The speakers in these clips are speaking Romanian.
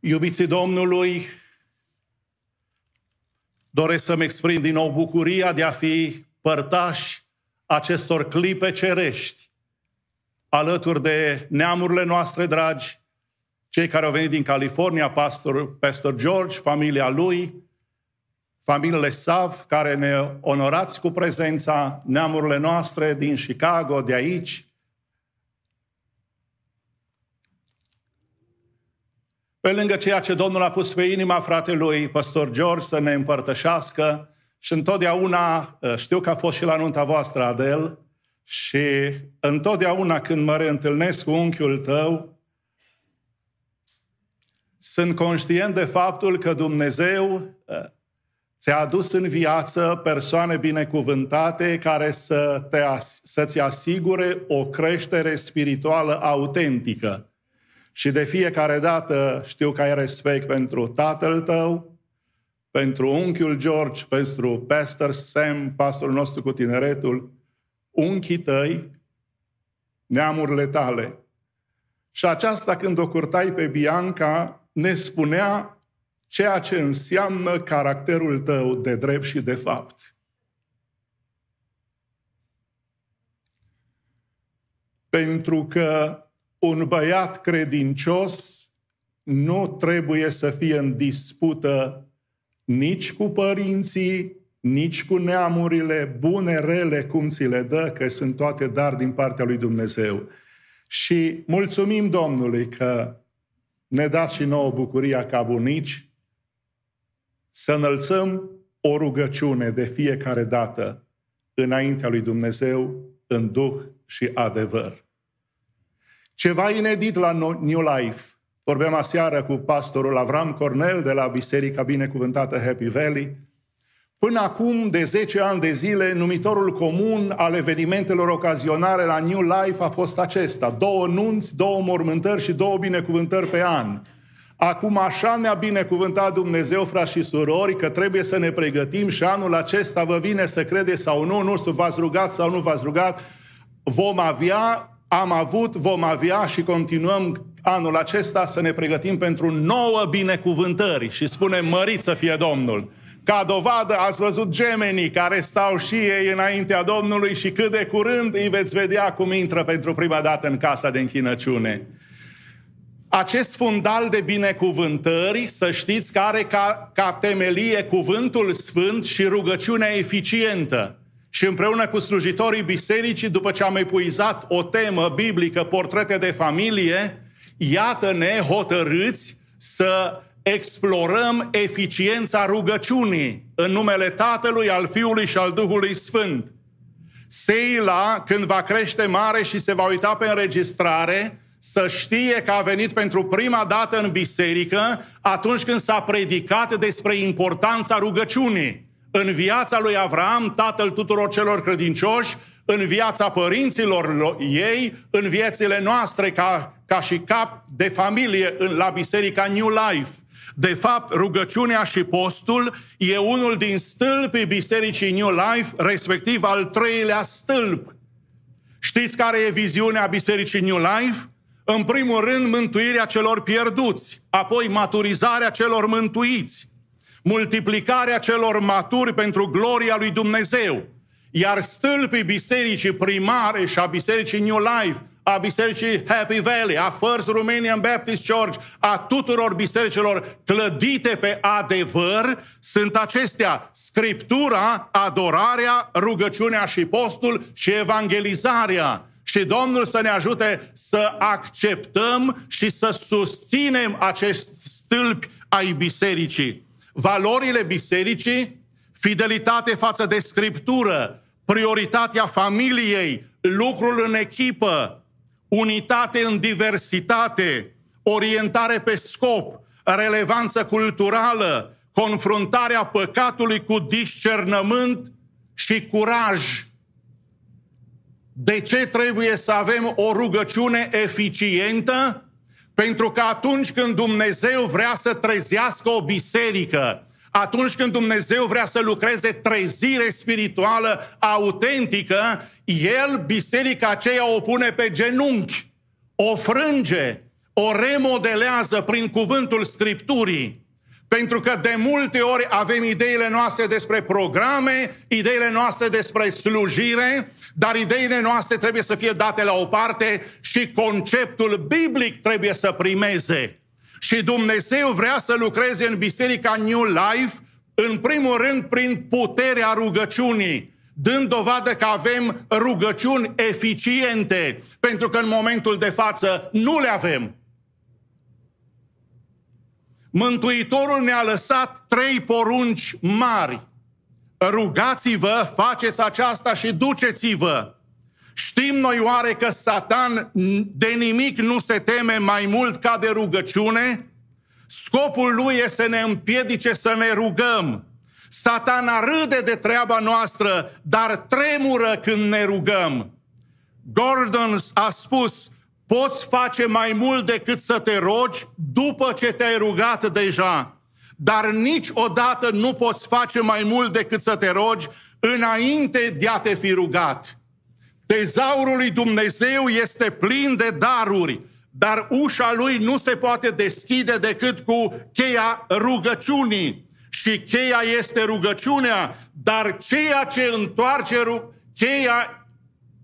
Iubiții Domnului, doresc să-mi exprim din nou bucuria de a fi părtași acestor clipe cerești, alături de neamurile noastre dragi, cei care au venit din California, pastor, pastor George, familia lui, familiile Sav, care ne onorați cu prezența, neamurile noastre din Chicago, de aici, pe lângă ceea ce Domnul a pus pe inima fratelui pastor George să ne împărtășească și întotdeauna, ă, știu că a fost și la nunta voastră, Adel, și întotdeauna când mă reîntâlnesc cu unchiul tău, sunt conștient de faptul că Dumnezeu ă, ți-a adus în viață persoane binecuvântate care să te, să-ți asigure o creștere spirituală autentică. Și de fiecare dată știu că ai respect pentru tatăl tău, pentru unchiul George, pentru pastor Sam, pastorul nostru cu tineretul, unchii tăi, neamurile tale. Și aceasta când o curtai pe Bianca, ne spunea ceea ce înseamnă caracterul tău de drept și de fapt. Pentru că un băiat credincios nu trebuie să fie în dispută nici cu părinții, nici cu neamurile, bune, rele, cum ți le dă, că sunt toate dar din partea lui Dumnezeu. Și mulțumim Domnului că ne dați și nouă bucuria ca bunici să înălțăm o rugăciune de fiecare dată înaintea lui Dumnezeu în Duh și adevăr. Ceva inedit la New Life. Vorbeam aseară cu pastorul Avram Cornel de la Biserica Binecuvântată Happy Valley. Până acum, de 10 ani de zile, numitorul comun al evenimentelor ocazionale la New Life a fost acesta. Două nunți, două mormântări și două binecuvântări pe an. Acum așa ne-a binecuvântat Dumnezeu, frați și surori, că trebuie să ne pregătim și anul acesta vă vine să credeți sau nu, nu știu, v-ați rugat sau nu v-ați rugat, vom avea am avut, vom avea și continuăm anul acesta să ne pregătim pentru nouă binecuvântări și spune mărit să fie Domnul. Ca dovadă ați văzut gemenii care stau și ei înaintea Domnului și cât de curând îi veți vedea cum intră pentru prima dată în casa de închinăciune. Acest fundal de binecuvântări, să știți că are ca, ca temelie cuvântul sfânt și rugăciunea eficientă și împreună cu slujitorii bisericii, după ce am epuizat o temă biblică, portrete de familie, iată-ne hotărâți să explorăm eficiența rugăciunii în numele Tatălui, al Fiului și al Duhului Sfânt. Seila, când va crește mare și se va uita pe înregistrare, să știe că a venit pentru prima dată în biserică atunci când s-a predicat despre importanța rugăciunii în viața lui Avram, tatăl tuturor celor credincioși, în viața părinților ei, în viețile noastre ca, ca și cap de familie în, la Biserica New Life. De fapt, rugăciunea și postul e unul din stâlpii Bisericii New Life, respectiv al treilea stâlp. Știți care e viziunea Bisericii New Life? În primul rând, mântuirea celor pierduți, apoi maturizarea celor mântuiți, multiplicarea celor maturi pentru gloria lui Dumnezeu. Iar stâlpii bisericii primare și a bisericii New Life, a bisericii Happy Valley, a First Romanian Baptist Church, a tuturor bisericilor clădite pe adevăr, sunt acestea. Scriptura, adorarea, rugăciunea și postul și evangelizarea. Și Domnul să ne ajute să acceptăm și să susținem acest stâlpi ai bisericii valorile bisericii, fidelitate față de Scriptură, prioritatea familiei, lucrul în echipă, unitate în diversitate, orientare pe scop, relevanță culturală, confruntarea păcatului cu discernământ și curaj. De ce trebuie să avem o rugăciune eficientă? Pentru că atunci când Dumnezeu vrea să trezească o biserică, atunci când Dumnezeu vrea să lucreze trezire spirituală autentică, El, biserica aceea, o pune pe genunchi, o frânge, o remodelează prin cuvântul Scripturii. Pentru că de multe ori avem ideile noastre despre programe, ideile noastre despre slujire, dar ideile noastre trebuie să fie date la o parte și conceptul biblic trebuie să primeze. Și Dumnezeu vrea să lucreze în biserica New Life, în primul rând prin puterea rugăciunii dând dovadă că avem rugăciuni eficiente, pentru că în momentul de față nu le avem. Mântuitorul ne-a lăsat trei porunci mari. Rugați-vă, faceți aceasta și duceți-vă. Știm noi oare că Satan de nimic nu se teme mai mult ca de rugăciune? Scopul lui este să ne împiedice să ne rugăm. Satana râde de treaba noastră, dar tremură când ne rugăm. Gordon a spus, Poți face mai mult decât să te rogi după ce te-ai rugat deja. Dar niciodată nu poți face mai mult decât să te rogi înainte de a te fi rugat. Tezaurul lui Dumnezeu este plin de daruri, dar ușa lui nu se poate deschide decât cu cheia rugăciunii. Și cheia este rugăciunea, dar ceea ce întoarce cheia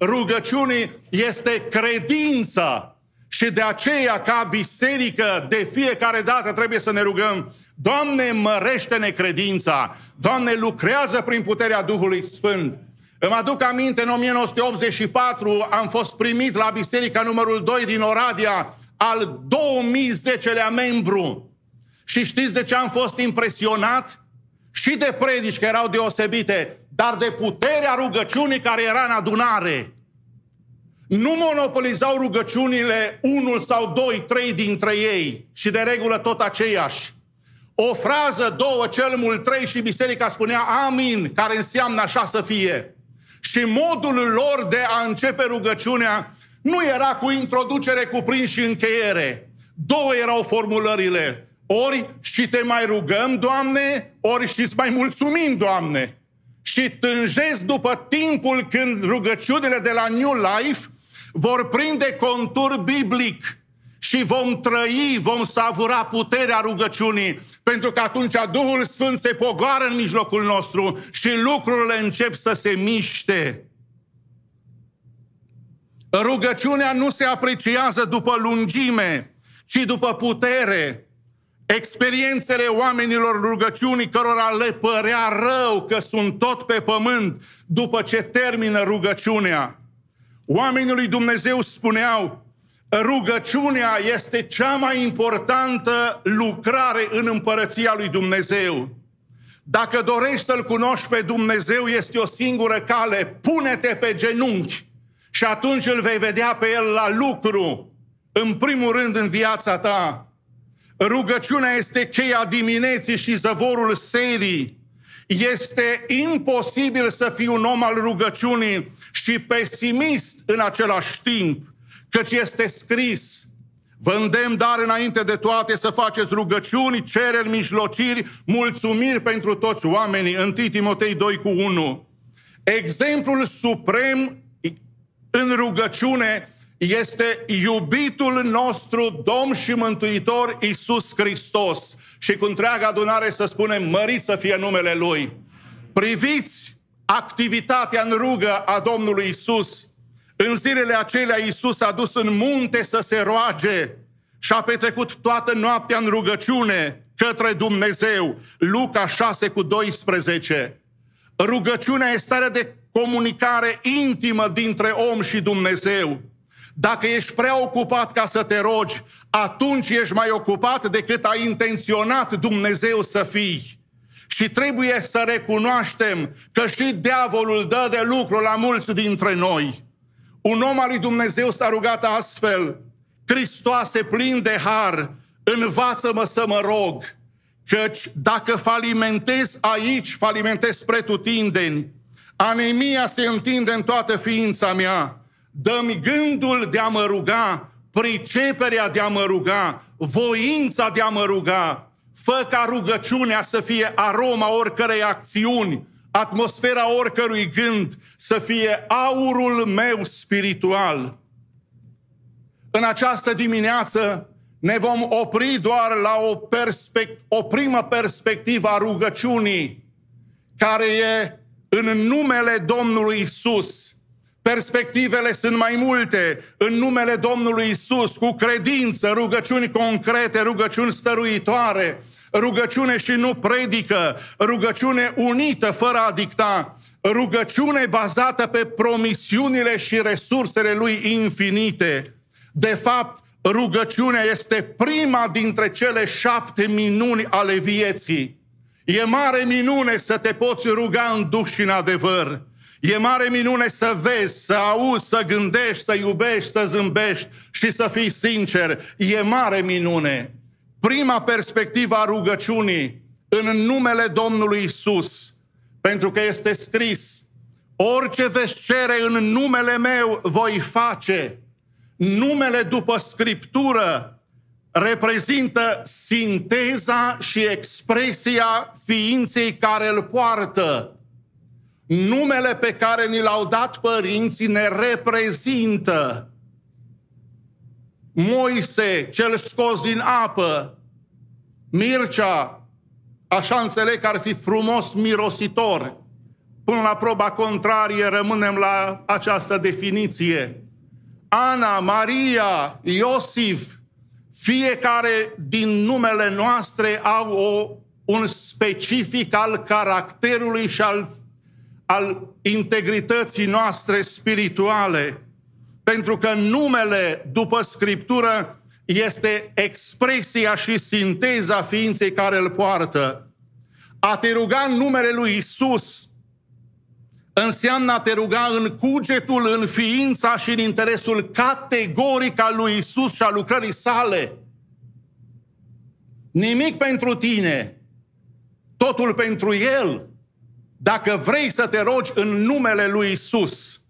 rugăciunii este credința. Și de aceea, ca biserică, de fiecare dată trebuie să ne rugăm, Doamne, mărește-ne credința! Doamne, lucrează prin puterea Duhului Sfânt! Îmi aduc aminte, în 1984 am fost primit la biserica numărul 2 din Oradia al 2010-lea membru. Și știți de ce am fost impresionat? Și de predici, că erau deosebite, dar de puterea rugăciunii care era în adunare. Nu monopolizau rugăciunile unul sau doi, trei dintre ei și de regulă tot aceiași. O frază, două, cel mult trei și biserica spunea amin, care înseamnă așa să fie. Și modul lor de a începe rugăciunea nu era cu introducere, cuprins și încheiere. Două erau formulările. Ori și te mai rugăm, Doamne, ori și îți mai mulțumim, Doamne și tânjesc după timpul când rugăciunile de la New Life vor prinde contur biblic și vom trăi, vom savura puterea rugăciunii, pentru că atunci Duhul Sfânt se pogoară în mijlocul nostru și lucrurile încep să se miște. Rugăciunea nu se apreciază după lungime, ci după putere experiențele oamenilor rugăciunii cărora le părea rău că sunt tot pe pământ după ce termină rugăciunea. Oamenii lui Dumnezeu spuneau, rugăciunea este cea mai importantă lucrare în împărăția lui Dumnezeu. Dacă dorești să-L cunoști pe Dumnezeu, este o singură cale. Pune-te pe genunchi și atunci îl vei vedea pe El la lucru, în primul rând în viața ta. Rugăciunea este cheia dimineții și zăvorul serii. Este imposibil să fii un om al rugăciunii și pesimist în același timp, căci este scris – Vă îndemn, dar înainte de toate să faceți rugăciuni, cereri, mijlociri, mulțumiri pentru toți oamenii. 1 Timotei 2 cu 1. Exemplul suprem în rugăciune este iubitul nostru Domn și Mântuitor Isus Hristos. Și cu întreaga adunare să spunem, mări să fie numele Lui. Priviți activitatea în rugă a Domnului Isus. În zilele acelea Isus a dus în munte să se roage și a petrecut toată noaptea în rugăciune către Dumnezeu. Luca 6 cu 12. Rugăciunea este starea de comunicare intimă dintre om și Dumnezeu. Dacă ești prea ocupat ca să te rogi, atunci ești mai ocupat decât a intenționat Dumnezeu să fii. Și trebuie să recunoaștem că și diavolul dă de lucru la mulți dintre noi. Un om al lui Dumnezeu s-a rugat astfel, Hristoase plin de har, învață-mă să mă rog, căci dacă falimentez aici, falimentez spre tutindeni, anemia se întinde în toată ființa mea, dăm gândul de a mă ruga, priceperea de a mă ruga, voința de a mă ruga, fă ca rugăciunea să fie aroma oricărei acțiuni, atmosfera oricărui gând, să fie aurul meu spiritual. În această dimineață ne vom opri doar la o, perspect- o primă perspectivă a rugăciunii, care e în numele Domnului Isus Perspectivele sunt mai multe. În numele Domnului Isus, cu credință, rugăciuni concrete, rugăciuni stăruitoare, rugăciune și nu predică, rugăciune unită fără a dicta, rugăciune bazată pe promisiunile și resursele lui infinite. De fapt, rugăciunea este prima dintre cele șapte minuni ale vieții. E mare minune să te poți ruga în duh și în adevăr. E mare minune să vezi, să auzi, să gândești, să iubești, să zâmbești și să fii sincer. E mare minune. Prima perspectivă a rugăciunii în numele Domnului Isus, pentru că este scris, orice veți cere în numele meu voi face. Numele după Scriptură reprezintă sinteza și expresia ființei care îl poartă. Numele pe care ni l-au dat părinții ne reprezintă. Moise, cel scos din apă, Mircea, așa înțeleg că ar fi frumos mirositor. Până la proba contrarie rămânem la această definiție. Ana, Maria, Iosif, fiecare din numele noastre au o, un specific al caracterului și al al integrității noastre spirituale, pentru că numele după Scriptură este expresia și sinteza ființei care îl poartă. A te ruga în numele lui Isus înseamnă a te ruga în cugetul, în ființa și în interesul categoric al lui Isus și a lucrării sale. Nimic pentru tine, totul pentru El. Dacă vrei să te rogi în numele lui Isus,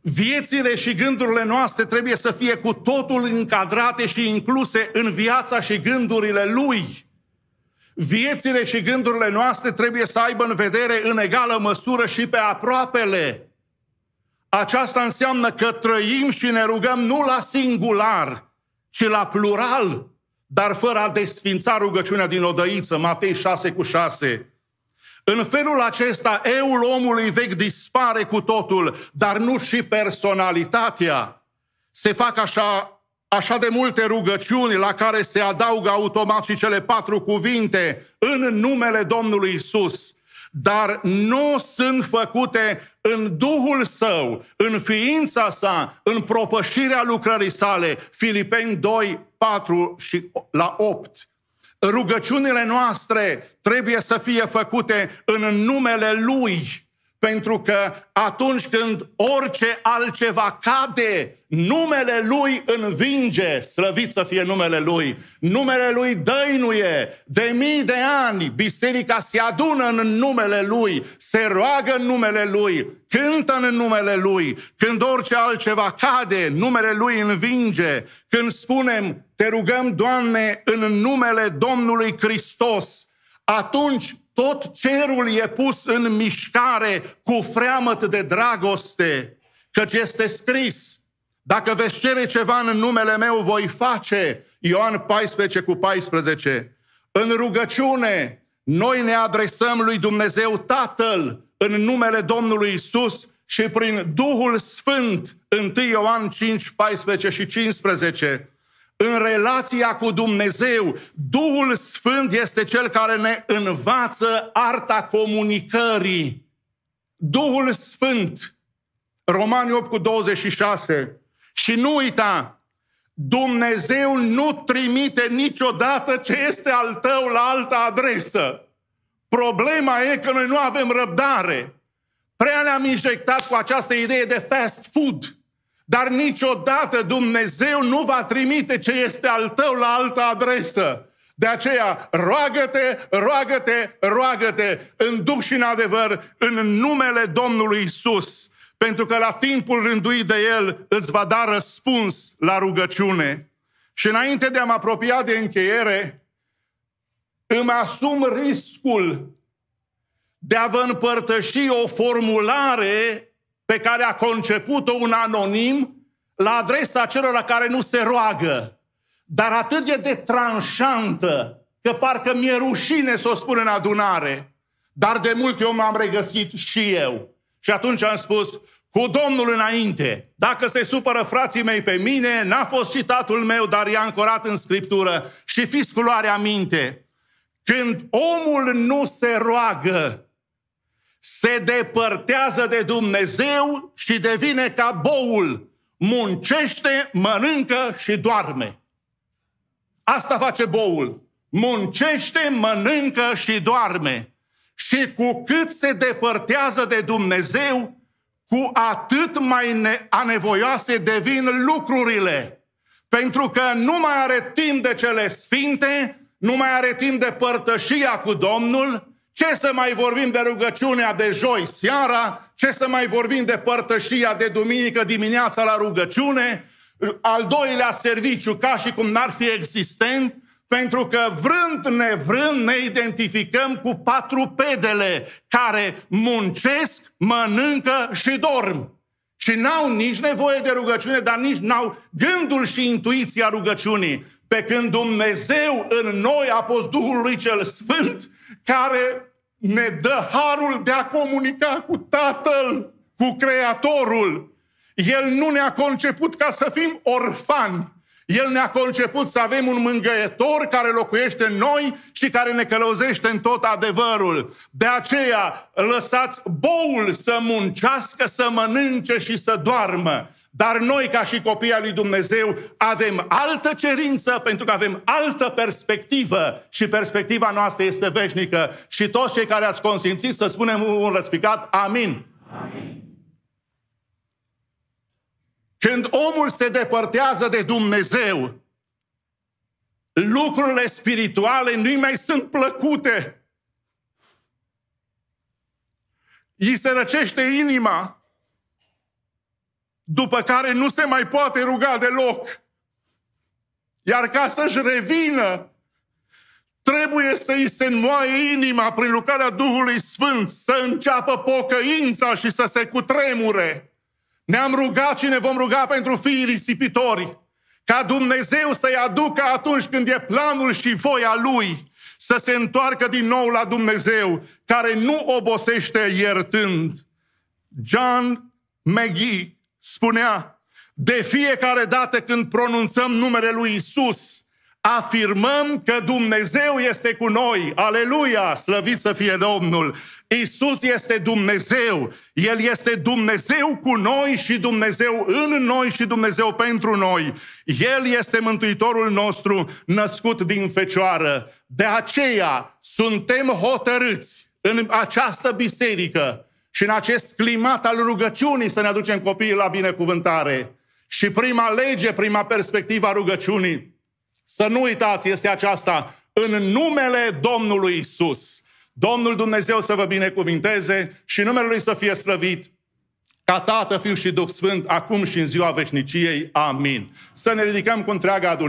viețile și gândurile noastre trebuie să fie cu totul încadrate și incluse în viața și gândurile lui. Viețile și gândurile noastre trebuie să aibă în vedere în egală măsură și pe aproapele. Aceasta înseamnă că trăim și ne rugăm nu la singular, ci la plural, dar fără a desfința rugăciunea din odăiță, Matei 6 cu 6. În felul acesta, eul omului vechi dispare cu totul, dar nu și personalitatea. Se fac așa, așa de multe rugăciuni la care se adaugă automat și cele patru cuvinte în numele Domnului Isus dar nu sunt făcute în Duhul Său, în ființa sa, în propășirea lucrării sale. Filipeni 2, 4 și la 8. Rugăciunile noastre trebuie să fie făcute în numele Lui pentru că atunci când orice altceva cade, numele Lui învinge, slăvit să fie numele Lui, numele Lui dăinuie, de mii de ani biserica se adună în numele Lui, se roagă în numele Lui, cântă în numele Lui, când orice altceva cade, numele Lui învinge, când spunem, te rugăm, Doamne, în numele Domnului Hristos, atunci tot cerul e pus în mișcare cu freamăt de dragoste, căci este scris, dacă veți cere ceva în numele meu, voi face. Ioan 14 cu 14. În rugăciune, noi ne adresăm lui Dumnezeu Tatăl în numele Domnului Isus și prin Duhul Sfânt, 1 Ioan 5, 14 și 15 în relația cu Dumnezeu, Duhul Sfânt este cel care ne învață arta comunicării. Duhul Sfânt, Romani 8 cu 26. Și nu uita, Dumnezeu nu trimite niciodată ce este al tău la altă adresă. Problema e că noi nu avem răbdare. Prea ne-am injectat cu această idee de fast food – dar niciodată Dumnezeu nu va trimite ce este al tău la altă adresă. De aceea, roagă-te, roagă-te, roagă-te în duc și în adevăr, în numele Domnului Isus, pentru că la timpul rânduit de El îți va da răspuns la rugăciune. Și înainte de a mă apropia de încheiere, îmi asum riscul de a vă împărtăși o formulare pe care a conceput-o un anonim la adresa celor care nu se roagă. Dar atât e de tranșantă că parcă mi-e rușine să o spun în adunare. Dar de multe ori m-am regăsit și eu. Și atunci am spus, cu Domnul înainte. Dacă se supără frații mei pe mine, n-a fost citatul meu, dar i-a ancorat în Scriptură. Și fiți cu luarea minte. Când omul nu se roagă, se depărtează de Dumnezeu și devine ca boul. Muncește, mănâncă și doarme. Asta face boul. Muncește, mănâncă și doarme. Și cu cât se depărtează de Dumnezeu, cu atât mai ne- anevoioase devin lucrurile. Pentru că nu mai are timp de cele sfinte, nu mai are timp de părtășia cu Domnul, ce să mai vorbim de rugăciunea de joi seara, ce să mai vorbim de părtășia de duminică dimineața la rugăciune, al doilea serviciu ca și cum n-ar fi existent, pentru că vrând nevrând ne identificăm cu patru pedele care muncesc, mănâncă și dorm. Și n-au nici nevoie de rugăciune, dar nici n-au gândul și intuiția rugăciunii. Pe când Dumnezeu în noi a pus Duhul lui cel Sfânt care ne dă harul de a comunica cu Tatăl, cu Creatorul. El nu ne-a conceput ca să fim orfani. El ne-a conceput să avem un mângăietor care locuiește în noi și care ne călăuzește în tot adevărul. De aceea, lăsați boul să muncească, să mănânce și să doarmă. Dar noi, ca și copii al lui Dumnezeu, avem altă cerință pentru că avem altă perspectivă și perspectiva noastră este veșnică. Și toți cei care ați consimțit să spunem un răspicat, amin. amin. Când omul se depărtează de Dumnezeu, lucrurile spirituale nu mai sunt plăcute. Îi se răcește inima, după care nu se mai poate ruga deloc. Iar ca să-și revină, trebuie să îi se înmoaie inima prin lucrarea Duhului Sfânt, să înceapă pocăința și să se cutremure. Ne-am rugat și ne vom ruga pentru fiii risipitori, ca Dumnezeu să-i aducă atunci când e planul și voia Lui, să se întoarcă din nou la Dumnezeu, care nu obosește iertând. John McGee spunea, de fiecare dată când pronunțăm numele lui Isus, afirmăm că Dumnezeu este cu noi. Aleluia! Slăvit să fie Domnul! Isus este Dumnezeu. El este Dumnezeu cu noi și Dumnezeu în noi și Dumnezeu pentru noi. El este Mântuitorul nostru născut din fecioară. De aceea suntem hotărâți în această biserică și în acest climat al rugăciunii să ne aducem copiii la binecuvântare. Și prima lege, prima perspectivă a rugăciunii, să nu uitați, este aceasta, în numele Domnului Isus. Domnul Dumnezeu să vă binecuvinteze și numele Lui să fie slăvit ca Tată, Fiu și Duh Sfânt, acum și în ziua veșniciei. Amin. Să ne ridicăm cu întreaga adunare.